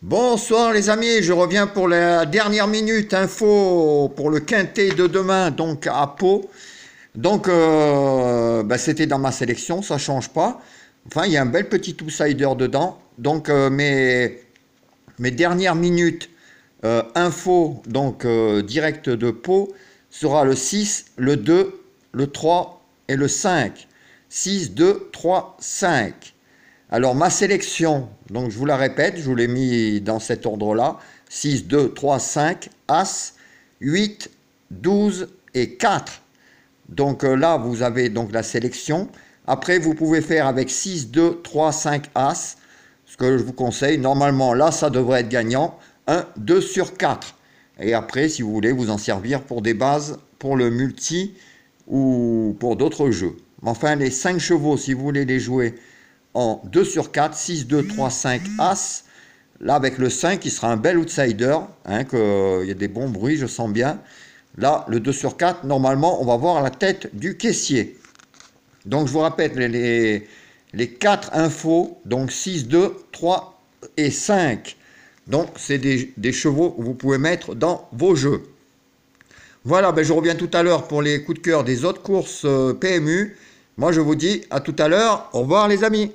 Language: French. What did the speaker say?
Bonsoir les amis, je reviens pour la dernière minute info pour le quintet de demain, donc à Pau. Donc euh, bah, c'était dans ma sélection, ça ne change pas. Enfin, il y a un bel petit outsider dedans. Donc euh, mes, dernières minutes euh, info, donc direct de Pau, sera le 6, le 2, le 3 et le 5. 6, 2, 3, 5. Alors ma sélection, donc je vous la répète, je vous l'ai mis dans cet ordre-là, 6, 2, 3, 5, As, 8, 12 et 4. Donc euh, là, vous avez donc la sélection. Après, vous pouvez faire avec 6, 2, 3, 5 As, ce que je vous conseille. Normalement, là, ça devrait être gagnant, 1, 2 sur 4. Et après, si vous voulez, vous en servir pour des bases, pour le multi ou pour d'autres jeux. Enfin, les 5 chevaux, si vous voulez les jouer en 2 sur 4, 6, 2, 3, 5, As. Là, avec le 5, il sera un bel outsider. Hein, que, euh, il y a des bons bruits, je sens bien. Là, le 2 sur 4, normalement, on va voir la tête du caissier. Donc, je vous rappelle les, les, 4 infos. Donc, 6, 2, 3 et 5. Donc, c'est des, chevaux que vous pouvez mettre dans vos jeux. Voilà, ben, je reviens tout à l'heure pour les coups de cœur des autres courses euh, PMU. Moi, je vous dis à tout à l'heure. Au revoir, les amis.